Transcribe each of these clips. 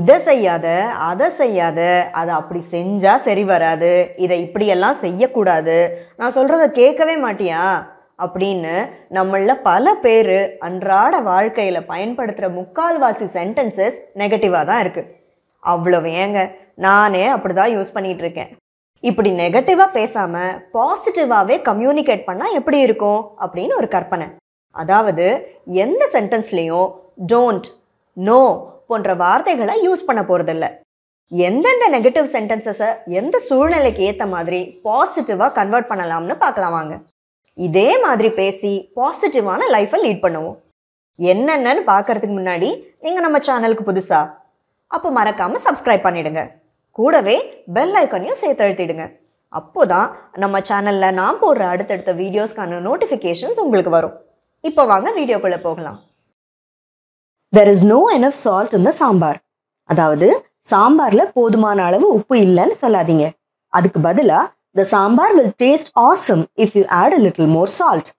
இதை செய்யாத அதை செய்யாத அதை அப்படி செஞ்சால் சரி வராது இதை இப்படியெல்லாம் செய்யக்கூடாது நான் சொல்கிறத கேட்கவே மாட்டியா அப்படின்னு நம்மள பல பேர் அன்றாட வாழ்க்கையில் பயன்படுத்துகிற முக்கால்வாசி சென்டென்சஸ் நெகட்டிவாக தான் இருக்குது அவ்வளோ ஏங்க நானே அப்படி தான் யூஸ் பண்ணிகிட்ருக்கேன் இப்படி நெகட்டிவாக பேசாமல் பாசிட்டிவாகவே கம்யூனிகேட் பண்ணால் எப்படி இருக்கும் அப்படின்னு ஒரு கற்பனை அதாவது எந்த சென்டென்ஸ்லேயும் டோன்ட் நோ போன்ற வார்த்தைகளை யூஸ் பண்ண போகிறதில்ல எந்தெந்த நெகட்டிவ் சென்டென்சஸை எந்த சூழ்நிலைக்கு ஏற்ற மாதிரி பாசிட்டிவாக கன்வெர்ட் பண்ணலாம்னு பார்க்கலாம் வாங்க இதே மாதிரி பேசி பாசிட்டிவான லைஃப்பை லீட் பண்ணுவோம் என்னென்னு பார்க்கறதுக்கு முன்னாடி நீங்கள் நம்ம சேனலுக்கு புதுசா அப்போ மறக்காமல் சப்ஸ்கிரைப் பண்ணிடுங்க கூடவே பெல் ஐக்கனையும் சேர்த்து அழுத்திடுங்க அப்போ தான் நம்ம சேனலில் நான் போடுற அடுத்தடுத்த வீடியோஸ்க்கான நோட்டிஃபிகேஷன்ஸ் உங்களுக்கு வரும் இப்போ வாங்க வீடியோக்குள்ளே போகலாம் there is no enough salt இந்த சாம்பார் அதாவது சாம்பாரில் போதுமான அளவு உப்பு இல்லைன்னு சொல்லாதீங்க அதுக்கு பதிலாக the sambar will taste awesome if you add a little more salt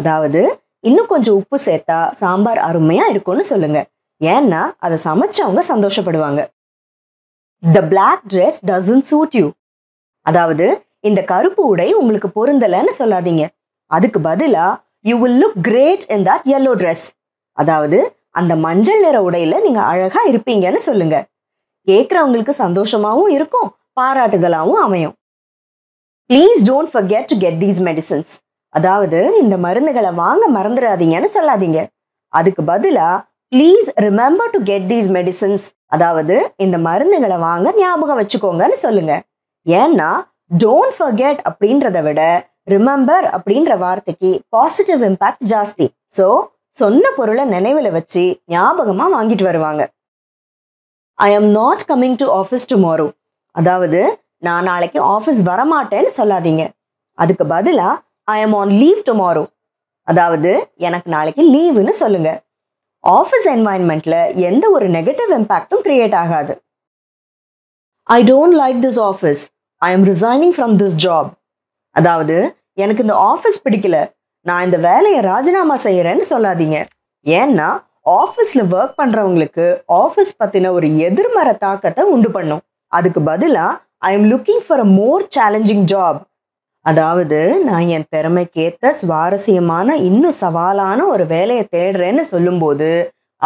அதாவது இன்னும் கொஞ்சம் உப்பு சேர்த்தா சாம்பார் அருமையாக இருக்கும்னு சொல்லுங்க ஏன்னா அதை சமைச்சவங்க சந்தோஷப்படுவாங்க the black dress doesn't suit you அதாவது இந்த கருப்பு உடை உங்களுக்கு பொருந்தலைன்னு சொல்லாதீங்க அதுக்கு பதிலாக you will look great in that yellow dress அதாவது அந்த மஞ்சள் நிற உடையில நீங்க அழகா இருப்பீங்கன்னு சொல்லுங்க கேட்குறவங்களுக்கு சந்தோஷமாவும் இருக்கும் பாராட்டுதலாகவும் அமையும் please don't forget to get these medicines அதாவது இந்த மருந்துகளை வாங்க மறந்துடாதீங்கன்னு சொல்லாதீங்க அதுக்கு பதிலாக please remember to get these medicines அதாவது இந்த மருந்துகளை வாங்க ஞாபகம் வச்சுக்கோங்கன்னு சொல்லுங்க ஏன்னா டோன்ட் ஃபர்கெட் அப்படின்றத விட ரிமெம்பர் அப்படின்ற வார்த்தைக்கு பாசிட்டிவ் இம்பேக்ட் ஜாஸ்தி ஸோ சொன்ன பொருளை நினைவில் வச்சு ஞாபகமாக வாங்கிட்டு வருவாங்க I am not coming to office tomorrow அதாவது நான் நாளைக்கு ஆஃபீஸ் வரமாட்டேன்னு சொல்லாதீங்க அதுக்கு பதிலாக I am on leave tomorrow அதாவது எனக்கு நாளைக்கு லீவுன்னு சொல்லுங்க ஆஃபீஸ் என்வாயன்மெண்ட்ல எந்த ஒரு நெகட்டிவ் இம்பாக்டும் கிரியேட் ஆகாது I don't like this office I am resigning from this job அதாவது எனக்கு இந்த ஆஃபீஸ் பிடிக்கல நான் இந்த வேலையை ராஜினாமா செய்கிறேன்னு சொல்லாதீங்க ஏன்னா ஆஃபீஸில் ஒர்க் பண்ணுறவங்களுக்கு ஆஃபீஸ் பற்றின ஒரு எதிர்மற தாக்கத்தை உண்டு பண்ணும் அதுக்கு பதிலாக I am looking for a more challenging job அதாவது நான் என் திறமைக்கேற்ற சுவாரஸ்யமான இன்னும் சவாலான ஒரு வேலையை தேடுறேன்னு சொல்லும்போது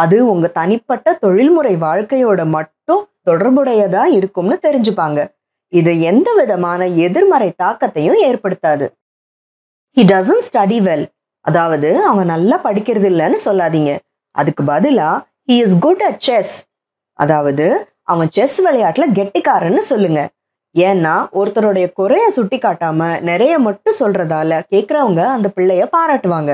அது உங்கள் தனிப்பட்ட தொழில்முறை வாழ்க்கையோட மட்டும் தொடர்புடையதாக இருக்கும்னு தெரிஞ்சுப்பாங்க இது எந்த விதமான எதிர்மறை தாக்கத்தையும் ஏற்படுத்தாது ஹி டசன் ஸ்டடி வெல் அதாவது அவன் நல்லா படிக்கிறது இல்லைன்னு சொல்லாதீங்க அதுக்கு பதிலாக he is good at chess அதாவது அவன் செஸ் விளையாட்டில் கெட்டிக்காரன்னு சொல்லுங்க ஏன்னா ஒருத்தருடைய குறைய சுட்டி காட்டாம நிறைய மட்டும் சொல்றதால கேட்குறவங்க அந்த பிள்ளைய பாராட்டுவாங்க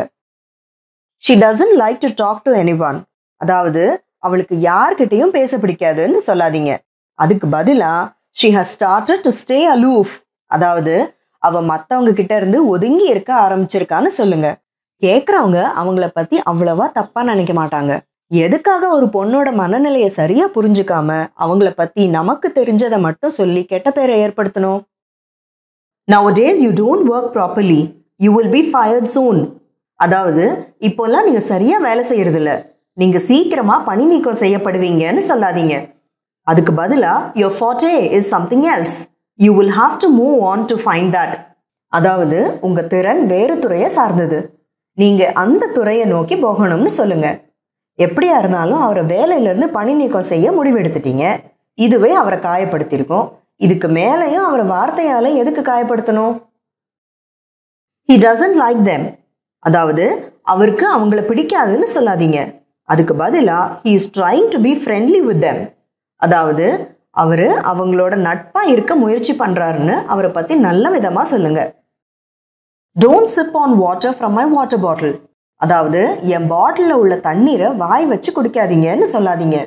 she doesn't like to talk to anyone அதாவது அவளுக்கு யார்கிட்டையும் பேச பிடிக்காதுன்னு சொல்லாதீங்க அதுக்கு பதிலாக she has started to stay aloof அதாவது அவ மற்றவங்க கிட்ட இருந்து ஒதுங்கி இருக்க ஆரம்பிச்சிருக்கான்னு சொல்லுங்க கேட்குறவங்க அவங்கள பத்தி அவ்வளவா தப்பா நினைக்க மாட்டாங்க எதுக்காக ஒரு பொண்ணோட மனநிலையை சரியா புரிஞ்சுக்காம அவங்கள பத்தி நமக்கு தெரிஞ்சதை மட்டும் சொல்லி கெட்ட பேரை ஏற்படுத்தணும் nowadays you don't work properly you will be fired soon அதாவது இப்போல்லாம் நீங்கள் சரியாக வேலை செய்யறதில்ல நீங்கள் சீக்கிரமாக பணி நீக்கம் செய்யப்படுவீங்கன்னு சொல்லாதீங்க அதுக்கு பதிலாக your fate is something else you will have to move on to find that அதாவது உங்கள் திறன் வேறு துறையை சார்ந்தது நீங்கள் அந்த துறையை நோக்கி போகணும்னு சொல்லுங்கள் எப்படியா இருந்தாலும் அவரை வேலையிலேருந்து பணி நீக்கம் செய்ய முடிவெடுத்துட்டீங்க இதுவே அவரை காயப்படுத்தியிருக்கோம் இதுக்கு மேலேயும் அவரை வார்த்தையால் எதுக்கு காயப்படுத்தணும் ஹி டசன்ட் லைக் தெம் அதாவது அவருக்கு அவங்கள பிடிக்காதுன்னு சொல்லாதீங்க அதுக்கு பதிலாக he is trying to be friendly with them அதாவது அவர் அவங்களோட நட்பாக இருக்க முயற்சி பண்ணுறாருன்னு அவரை பற்றி நல்ல விதமாக சொல்லுங்க don't sip on water from my water bottle அதாவது என் பாட்டிலில் உள்ள தண்ணீரை வாய் வச்சு குடிக்காதீங்கன்னு சொல்லாதீங்க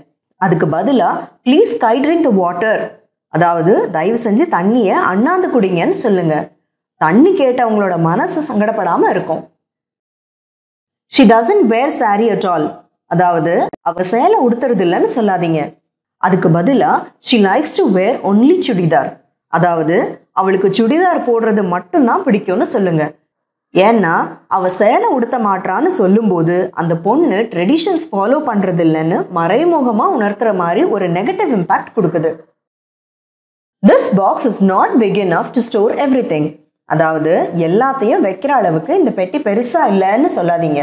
அதுக்கு பதிலாக ப்ளீஸ் கைட்ரிங் த வாட்டர் அதாவது தயவு செஞ்சு தண்ணியை அண்ணாந்து குடிங்கன்னு சொல்லுங்க தண்ணி கேட்டவங்களோட மனசு சங்கடப்படாமல் இருக்கும் she doesn't wear sari at all அதாவது அவ சேலை உடுத்துறது இல்லைன்னு சொல்லாதீங்க அதுக்கு பதிலாக she likes to wear only churidar அதாவது அவளுக்கு சுடிதார் போடுறது மட்டும்தான் பிடிக்கும்னு சொல்லுங்க ஏன்னா அவள் சேலை உடுத்த மாட்டான்னு சொல்லும்போது அந்த பொண்ணு ட்ரெடிஷன்ஸ் ஃபாலோ பண்றது இல்லைன்னு மறைமுகமாக உணர்த்துற மாதிரி ஒரு நெகட்டிவ் இம்பேக்ட் கொடுக்குது this box is not big enough to store everything அதாவது எல்லாத்தையும் வைக்கிற அளவுக்கு இந்த பெட்டி பெருசாக இல்லைன்னு சொல்லாதீங்க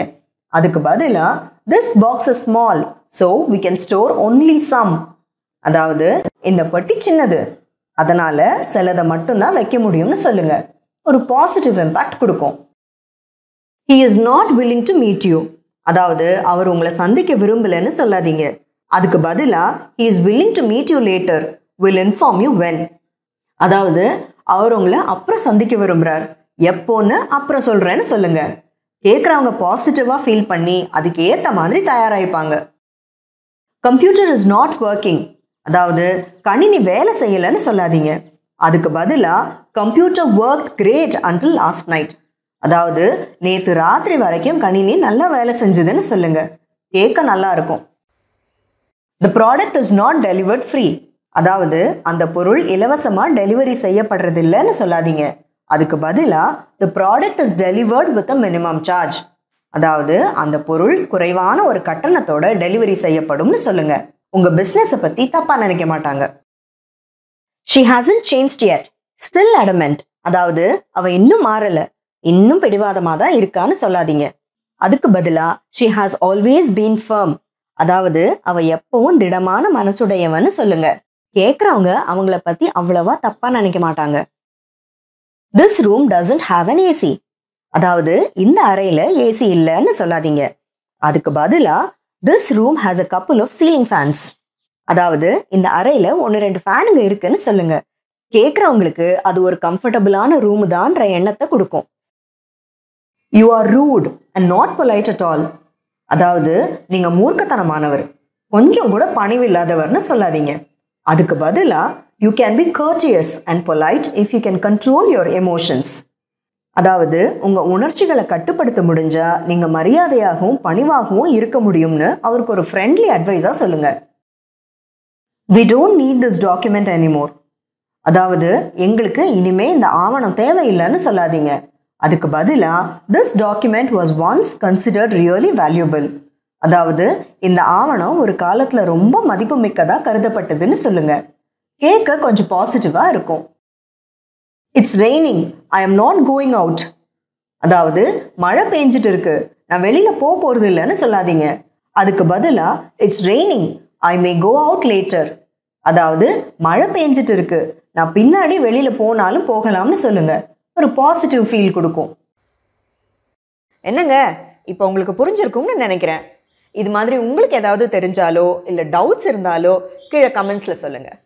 அதுக்கு பதிலாக this box is small so we can store only some அதாவது இந்த பட்டி சின்னது அதனால் சிலதை மட்டும்தான் வைக்க முடியும்னு சொல்லுங்க ஒரு பாசிட்டிவ் இம்பாக்ட் கொடுக்கும் he is not willing to meet you அதாவது அவர் உங்களை சந்திக்க விரும்பலன்னு சொல்லாதீங்க அதுக்கு பதிலாக he is willing to meet you later will inform you when அதாவது அவர் உங்களை அப்புறம் சந்திக்க விரும்புகிறார் எப்போன்னு அப்புறம் சொல்கிறேன்னு சொல்லுங்க கேட்குறவங்க பாசிட்டிவாக ஃபீல் பண்ணி அதுக்கு ஏற்ற மாதிரி தயாராகிப்பாங்க கம்ப்யூட்டர் இஸ் நாட் ஒர்க்கிங் அதாவது கணினி வேலை செய்யலைன்னு சொல்லாதீங்க அதுக்கு பதிலாக computer work great until last night அதாவது நேற்று ராத்திரி வரைக்கும் கணினி நல்லா வேலை செஞ்சுதுன்னு சொல்லுங்க கேட்க நல்லா இருக்கும் the product is not delivered free அதாவது அந்த பொருள் இலவசமாக டெலிவரி செய்யப்படுறது இல்லைன்னு சொல்லாதீங்க அதுக்கு பதிலாக the product is delivered with a minimum charge அதாவது அந்த பொருள் குறைவான ஒரு கட்டணத்தோட டெலிவரி செய்யப்படும்னு சொல்லுங்கள் உங்க பிஸ்னஸை பத்தி தப்பா நினைக்க மாட்டாங்க she hasn't change yet still adamant அதாவது அவ இன்னும் மாறல இன்னும் பிடிவாதமா தான் இருக்கான்னு சொல்லாதீங்க அதுக்கு பதிலா she has always been firm அதாவது அவ எப்பவும் திடமான மனசுடையவன்னு சொல்லுங்க கேட்குறவங்க அவங்கள பத்தி அவ்வளவா தப்பா நினைக்க மாட்டாங்க this room doesn't have an AC அதாவது இந்த அறையில ஏசி இல்லைன்னு சொல்லாதீங்க அதுக்கு பதிலா this room has a couple of ceiling fans அதாவது இந்த அறையில் ஒன்று ரெண்டு ஃபேனுங்க இருக்குன்னு சொல்லுங்க கேட்குறவங்களுக்கு அது ஒரு கம்ஃபர்டபுளான ரூம் தான்ற எண்ணத்தை கொடுக்கும் you are rude and not polite at all அதாவது நீங்கள் மூர்க்கத்தனமானவர் கொஞ்சம் கூட பணிவில்லாதவர்னு சொல்லாதீங்க அதுக்கு பதிலாக you can be courteous and polite if you can control your emotions அதாவது உங்கள் உணர்ச்சிகளை கட்டுப்படுத்த முடிஞ்சால் நீங்கள் மரியாதையாகவும் பணிவாகவும் இருக்க முடியும்னு அவருக்கு ஒரு ஃப்ரெண்ட்லி அட்வைஸாக சொல்லுங்கள் we don't need this document anymore அதாவது எங்களுக்கு இனிமே இந்த ஆவணம் தேவையில்லைன்னு சொல்லாதீங்க அதுக்கு பதிலாக this document was once considered really valuable அதாவது இந்த ஆவணம் ஒரு காலத்தில் ரொம்ப மதிப்புமிக்கதாக கருதப்பட்டதுன்னு சொல்லுங்கள் கேட்க கொஞ்சம் பாசிட்டிவாக இருக்கும் it's raining I am not going out அதாவது மழை பெஞ்சிட்டு இருக்கு நான் வெளியில் போக போகிறது இல்லைன்னு சொல்லாதீங்க அதுக்கு பதிலாக it's raining I may go out later அதாவது மழை பெஞ்சிட்டு இருக்கு நான் பின்னாடி வெளியில் போனாலும் போகலாம்னு சொல்லுங்கள் ஒரு பாசிட்டிவ் ஃபீல் கொடுக்கும் என்னங்க இப்போ உங்களுக்கு புரிஞ்சிருக்கும்னு நினைக்கிறேன் இது மாதிரி உங்களுக்கு ஏதாவது தெரிஞ்சாலோ இல்லை டவுட்ஸ் இருந்தாலோ கீழே கமெண்ட்ஸில் சொல்லுங்கள்